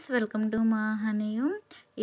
friends welcome to మా హనీయం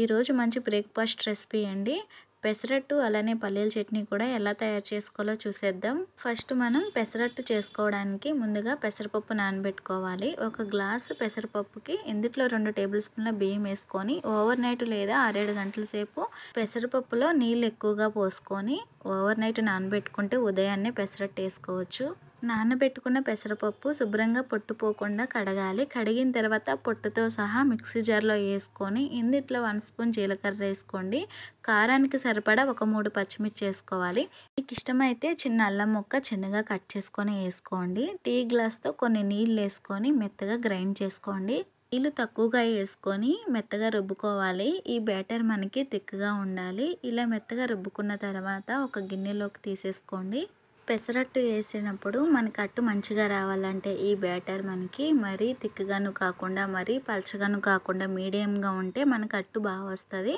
ఈరోజు మంచి బ్రేక్ఫాస్ట్ రెసిపీ అండి పెసరట్టు అలానే పల్లీల చట్నీ కూడా ఎలా తయారు చేసుకోవాలో చూసేద్దాం ఫస్ట్ మనం పెసరట్టు చేసుకోవడానికి ముందుగా పెసరపప్పు నానబెట్టుకోవాలి ఒక గ్లాసు పెసరపప్పుకి ఇందులో రెండు టేబుల్ స్పూన్ల బియ్యం వేసుకొని ఓవర్ నైట్ లేదా ఆరేడు గంటల సేపు పెసరపప్పులో నీళ్ళు ఎక్కువగా పోసుకొని ఓవర్ నైట్ నానబెట్టుకుంటే ఉదయాన్నే పెసరట్టు వేసుకోవచ్చు నానబెట్టుకున్న పెసరపప్పు శుభ్రంగా పొట్టుపోకుండా కడగాలి కడిగిన తర్వాత పొట్టుతో సహా మిక్సీ జార్లో వేసుకొని ఇందుట్లో వన్ స్పూన్ జీలకర్ర వేసుకోండి కారానికి సరిపడా ఒక మూడు పచ్చిమిర్చి వేసుకోవాలి మీకు ఇష్టమైతే చిన్న అల్లం మొక్క చిన్నగా కట్ చేసుకొని వేసుకోండి టీ గ్లాస్తో కొన్ని నీళ్ళు వేసుకొని మెత్తగా గ్రైండ్ చేసుకోండి నీళ్ళు తక్కువగా వేసుకొని మెత్తగా రుబ్బుకోవాలి ఈ బ్యాటర్ మనకి తిక్కగా ఉండాలి ఇలా మెత్తగా రుబ్బుకున్న తర్వాత ఒక గిన్నెలోకి తీసేసుకోండి పెసరట్టు వేసినప్పుడు మనకి అట్టు మంచిగా రావాలంటే ఈ బ్యాటర్ మనకి మరీ తిక్కుగాను కాకుండా మరీ పలచగాను కాకుండా మీడియంగా ఉంటే మనకు అట్టు బాగా వస్తుంది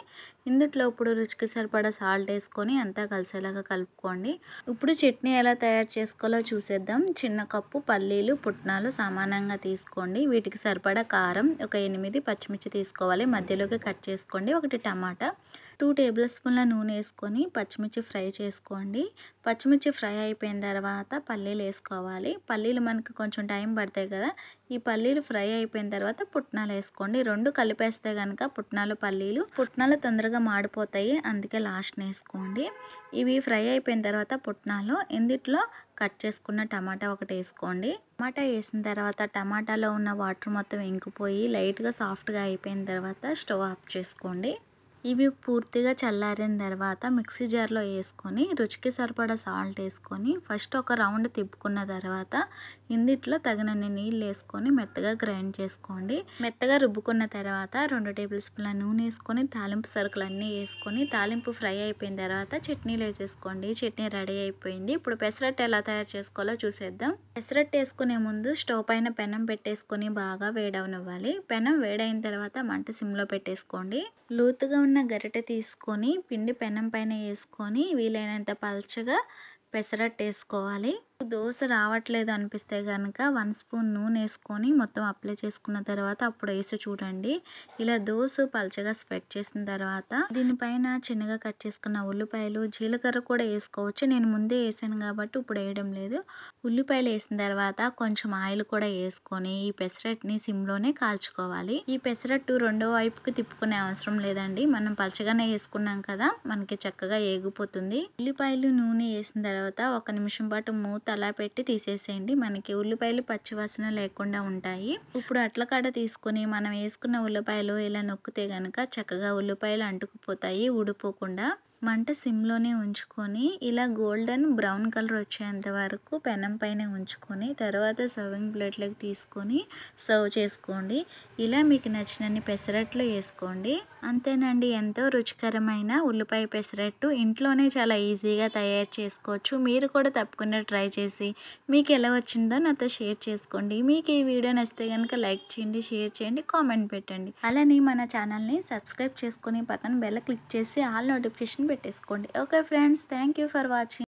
ఇందుట్లో ఇప్పుడు రుచికి సరిపడా సాల్ట్ వేసుకొని అంతా కలిసేలాగా కలుపుకోండి ఇప్పుడు చట్నీ ఎలా తయారు చేసుకోవాలో చూసేద్దాం చిన్న కప్పు పల్లీలు పుట్నాలు సమానంగా తీసుకోండి వీటికి సరిపడా కారం ఒక ఎనిమిది పచ్చిమిర్చి తీసుకోవాలి మధ్యలోకి కట్ చేసుకోండి ఒకటి టమాటా టూ టేబుల్ స్పూన్ల నూనె వేసుకొని పచ్చిమిర్చి ఫ్రై చేసుకోండి పచ్చిమిర్చి ఫ్రై అయిపోయిన తర్వాత పల్లీలు వేసుకోవాలి పల్లీలు మనకు కొంచెం టైం పడతాయి కదా ఈ పల్లీలు ఫ్రై అయిపోయిన తర్వాత పుట్నాలు వేసుకోండి రెండు కలిపేస్తే కనుక పుట్నాలు పల్లీలు పుట్నాలు తొందరగా మాడిపోతాయి అందుకే లాస్ట్ని వేసుకోండి ఇవి ఫ్రై అయిపోయిన తర్వాత పుట్నాలు ఇందిట్లో కట్ చేసుకున్న టమాటా ఒకటి వేసుకోండి టమాటా వేసిన తర్వాత టమాటాలో ఉన్న వాటర్ మొత్తం ఇంకిపోయి లైట్గా సాఫ్ట్గా అయిపోయిన తర్వాత స్టవ్ ఆఫ్ చేసుకోండి ఇవి పూర్తిగా చల్లారిన తర్వాత మిక్సీ జార్లో వేసుకొని రుచికి సరిపడా సాల్ట్ వేసుకొని ఫస్ట్ ఒక రౌండ్ తిప్పుకున్న తర్వాత ఇందిట్లో తగినన్ని నీళ్ళు వేసుకొని మెత్తగా గ్రైండ్ చేసుకోండి మెత్తగా రుబ్బుకున్న తర్వాత రెండు టేబుల్ స్పూన్ల నూనె వేసుకొని తాలింపు సరుకులన్నీ వేసుకొని తాలింపు ఫ్రై అయిపోయిన తర్వాత చట్నీలు వేసేసుకోండి చట్నీ రెడీ అయిపోయింది ఇప్పుడు పెసరట్టు ఎలా తయారు చేసుకోవాలో చూసేద్దాం పెసరట్టు వేసుకునే ముందు స్టవ్ పైన పెనం పెట్టేసుకొని బాగా వేడవనివ్వాలి పెనం వేడైన తర్వాత మంట సిమ్లో పెట్టేసుకోండి లోతుగా ఉన్న గరిటె తీసుకొని పిండి పెనం పైన వేసుకొని వీలైనంత పలచగా పెసరట్టు వేసుకోవాలి దోశ రావట్లేదు అనిపిస్తే కనుక వన్ స్పూన్ నూనె వేసుకొని మొత్తం అప్లై చేసుకున్న తర్వాత అప్పుడు వేసి చూడండి ఇలా దోశ పలచగా స్ప్రెడ్ చేసిన తర్వాత దీనిపైన చిన్నగా కట్ చేసుకున్న ఉల్లిపాయలు జీలకర్ర కూడా వేసుకోవచ్చు నేను ముందే వేసాను కాబట్టి ఇప్పుడు వేయడం లేదు ఉల్లిపాయలు వేసిన తర్వాత కొంచెం ఆయిల్ కూడా వేసుకొని ఈ పెసరట్ని సిమ్లోనే కాల్చుకోవాలి ఈ పెసరట్టు రెండో వైపుకి తిప్పుకునే అవసరం లేదండి మనం పలచగానే వేసుకున్నాం కదా మనకి చక్కగా ఏగిపోతుంది ఉల్లిపాయలు నూనె వేసిన తర్వాత ఒక నిమిషం పాటు మూత తలా పెట్టి తీసేసేయండి మనకి ఉల్లిపాయలు పచ్చివాసన లేకుండా ఉంటాయి ఇప్పుడు అట్లకాడ తీసుకొని తీసుకుని మనం వేసుకున్న ఉల్లిపాయలు ఇలా నొక్కితే కనుక చక్కగా ఉల్లిపాయలు అంటుకుపోతాయి ఊడిపోకుండా మంట సిమ్లోనే ఉంచుకొని ఇలా గోల్డెన్ బ్రౌన్ కలర్ వచ్చేంత వరకు పెనం పైన ఉంచుకొని తర్వాత సర్వింగ్ ప్లేట్లోకి తీసుకొని సర్వ్ చేసుకోండి ఇలా మీకు నచ్చినన్ని పెసరట్లు వేసుకోండి అంతేనండి ఎంతో రుచికరమైన ఉల్లిపాయ పెసరట్టు ఇంట్లోనే చాలా ఈజీగా తయారు చేసుకోవచ్చు మీరు కూడా తప్పకుండా ట్రై చేసి మీకు ఎలా వచ్చిందో నాతో షేర్ చేసుకోండి మీకు ఈ వీడియో నచ్చితే కనుక లైక్ చేయండి షేర్ చేయండి కామెంట్ పెట్టండి అలానే మన ఛానల్ని సబ్స్క్రైబ్ చేసుకొని పక్కన బెల్ క్లిక్ చేసి ఆల్ నోటిఫికేషన్ పెట్టేసుకోండి okay friends thank for watching